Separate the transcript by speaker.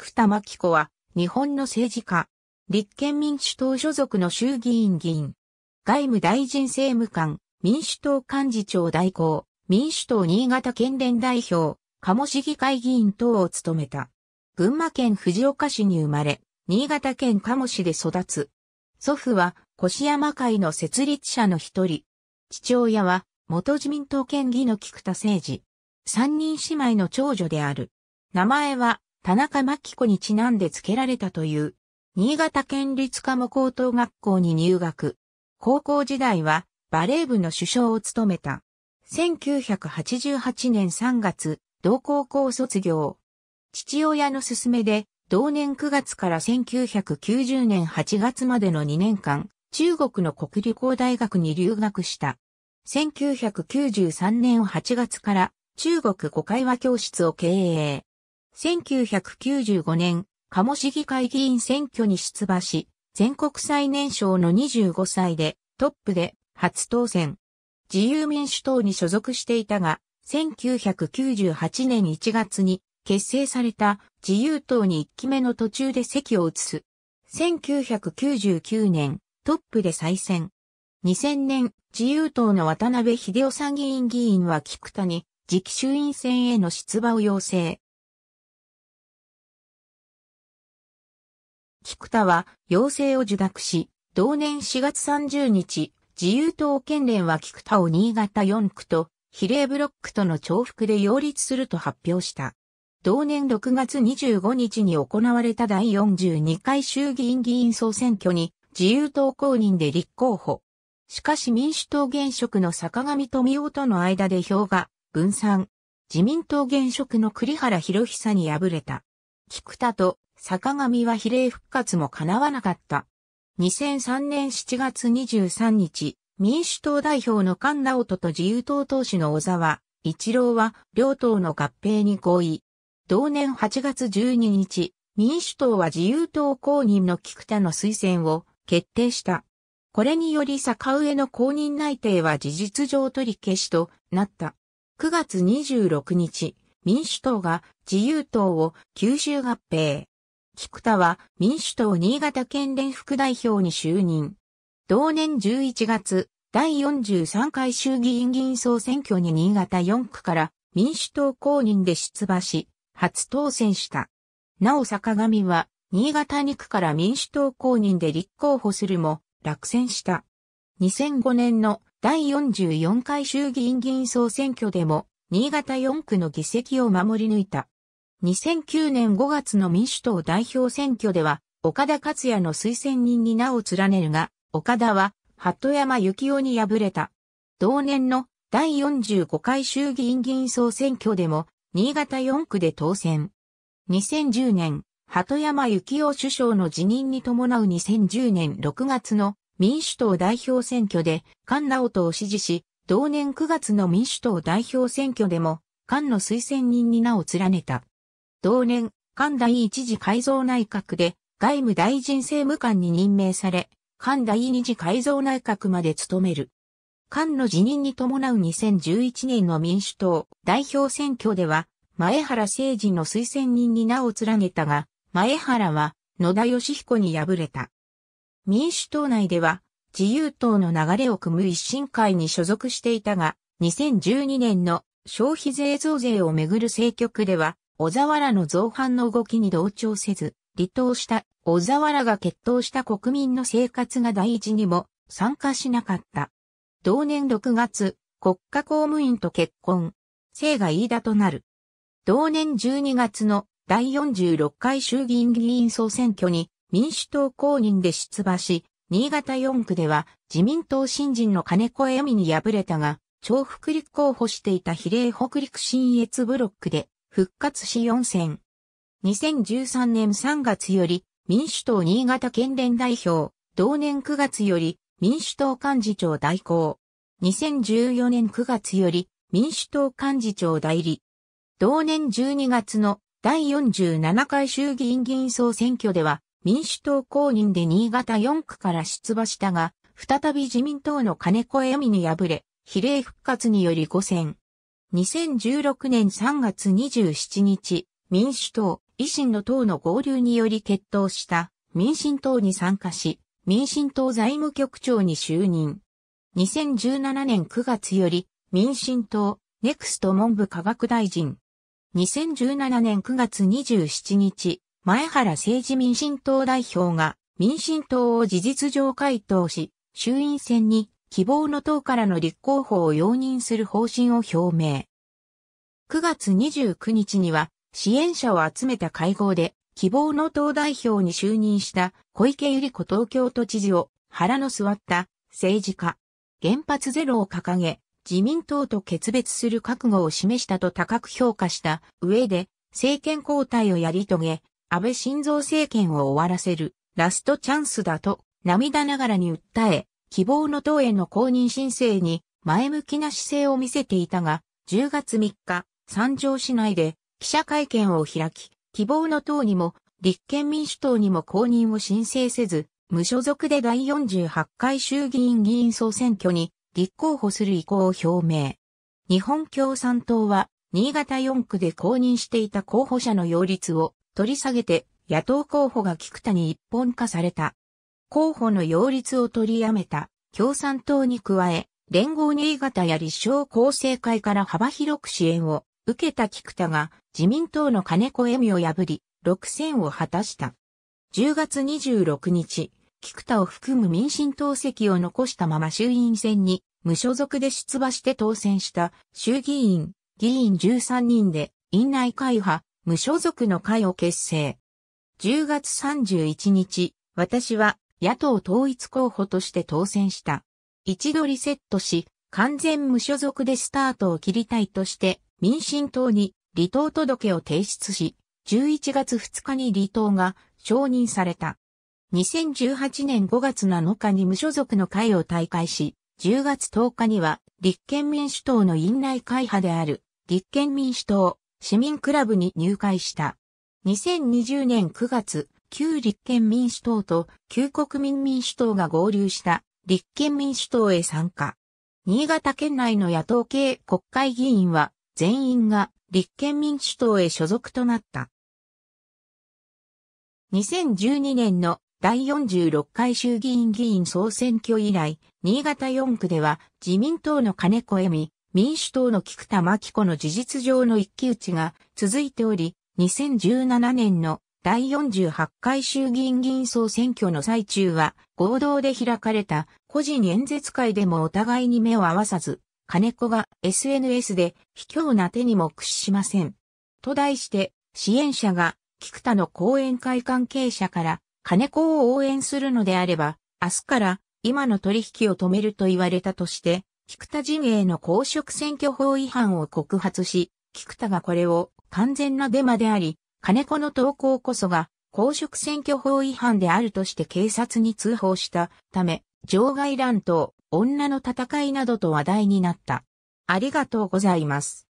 Speaker 1: 菊田真紀子は、日本の政治家。立憲民主党所属の衆議院議員。外務大臣政務官、民主党幹事長代行、民主党新潟県連代表、鴨市議会議員等を務めた。群馬県藤岡市に生まれ、新潟県鴨市で育つ。祖父は、越山会の設立者の一人。父親は、元自民党県議の菊田誠二。三人姉妹の長女である。名前は、田中真子にちなんで付けられたという、新潟県立目高等学校に入学。高校時代はバレー部の首相を務めた。1988年3月、同高校卒業。父親の勧めで、同年9月から1990年8月までの2年間、中国の国立工大学に留学した。1993年8月から中国語会話教室を経営。1995年、鴨市議会議員選挙に出馬し、全国最年少の25歳で、トップで初当選。自由民主党に所属していたが、1998年1月に結成された自由党に1期目の途中で席を移す。1999年、トップで再選。2000年、自由党の渡辺秀夫参議院議員は菊田に、次期衆院選への出馬を要請。菊田は要請を受諾し、同年4月30日、自由党県連は菊田を新潟4区と比例ブロックとの重複で擁立すると発表した。同年6月25日に行われた第42回衆議院議員総選挙に自由党公認で立候補。しかし民主党現職の坂上富夫との間で票が分散。自民党現職の栗原博久に敗れた。菊田と坂上は比例復活も叶わなかった。2003年7月23日、民主党代表の菅直人と自由党党首の小沢、一郎は両党の合併に合意。同年8月12日、民主党は自由党公認の菊田の推薦を決定した。これにより坂上の公認内定は事実上取り消しとなった。9月26日、民主党が自由党を九州合併。菊田は民主党新潟県連副代表に就任。同年11月、第43回衆議院議員総選挙に新潟4区から民主党公認で出馬し、初当選した。なお坂上は、新潟2区から民主党公認で立候補するも、落選した。2005年の第44回衆議院議員総選挙でも、新潟4区の議席を守り抜いた。2009年5月の民主党代表選挙では、岡田克也の推薦人に名を連ねるが、岡田は、鳩山幸雄に敗れた。同年の第45回衆議院議員総選挙でも、新潟4区で当選。2010年、鳩山幸雄首相の辞任に伴う2010年6月の民主党代表選挙で菅直人を支持し、同年9月の民主党代表選挙でも菅の推薦人に名を連ねた。同年、菅第一次改造内閣で外務大臣政務官に任命され、菅第二次改造内閣まで務める。菅の辞任に伴う2011年の民主党代表選挙では、前原誠二の推薦人に名を連ねたが、前原は野田義彦に敗れた。民主党内では、自由党の流れを組む一新会に所属していたが、2012年の消費税増税をめぐる政局では、小沢らの造反の動きに同調せず、離党した小沢らが決闘した国民の生活が第一にも参加しなかった。同年6月、国家公務員と結婚。生が飯田となる。同年12月の第46回衆議院議員総選挙に民主党公認で出馬し、新潟4区では自民党新人の金子恵美に敗れたが、重複立候補していた比例北陸新越ブロックで復活し4選。2013年3月より民主党新潟県連代表、同年9月より民主党幹事長代行。2014年9月より民主党幹事長代理。同年12月の第47回衆議院議員総選挙では民主党公認で新潟4区から出馬したが、再び自民党の金子恵美に敗れ、比例復活により5選。2016年3月27日、民主党、維新の党の合流により決闘した民進党に参加し、民進党財務局長に就任。2017年9月より民進党、ネクスト文部科学大臣。2017年9月27日、前原政治民進党代表が民進党を事実上回答し、衆院選に希望の党からの立候補を容認する方針を表明。9月29日には支援者を集めた会合で希望の党代表に就任した小池百合子東京都知事を腹の据わった政治家、原発ゼロを掲げ自民党と決別する覚悟を示したと高く評価した上で政権交代をやり遂げ安倍晋三政権を終わらせるラストチャンスだと涙ながらに訴え希望の党への公認申請に前向きな姿勢を見せていたが、10月3日、三条市内で記者会見を開き、希望の党にも立憲民主党にも公認を申請せず、無所属で第48回衆議院議員総選挙に立候補する意向を表明。日本共産党は、新潟4区で公認していた候補者の擁立を取り下げて、野党候補が菊田に一本化された。候補の擁立を取りやめた共産党に加え、連合新潟や立正厚生会から幅広く支援を受けた菊田が自民党の金子恵美を破り、6選を果たした。10月26日、菊田を含む民進党席を残したまま衆院選に無所属で出馬して当選した衆議院、議員13人で院内会派、無所属の会を結成。10月31日、私は野党統一候補として当選した。一度リセットし、完全無所属でスタートを切りたいとして、民進党に離党届を提出し、11月2日に離党が承認された。2018年5月7日に無所属の会を退会し、10月10日には立憲民主党の院内会派である立憲民主党市民クラブに入会した。2020年9月、旧立憲民主党と旧国民民主党が合流した立憲民主党へ参加。新潟県内の野党系国会議員は全員が立憲民主党へ所属となった。2012年の第46回衆議院議員総選挙以来、新潟4区では自民党の金子恵美、民主党の菊田真紀子の事実上の一騎打ちが続いており、2017年の第48回衆議院議員総選挙の最中は、合同で開かれた個人演説会でもお互いに目を合わさず、金子が SNS で卑怯な手にも屈しません。と題して、支援者が菊田の講演会関係者から金子を応援するのであれば、明日から今の取引を止めると言われたとして、菊田陣営の公職選挙法違反を告発し、菊田がこれを完全なデマであり、金子の投稿こそが公職選挙法違反であるとして警察に通報したため、場外乱闘、女の戦いなどと話題になった。ありがとうございます。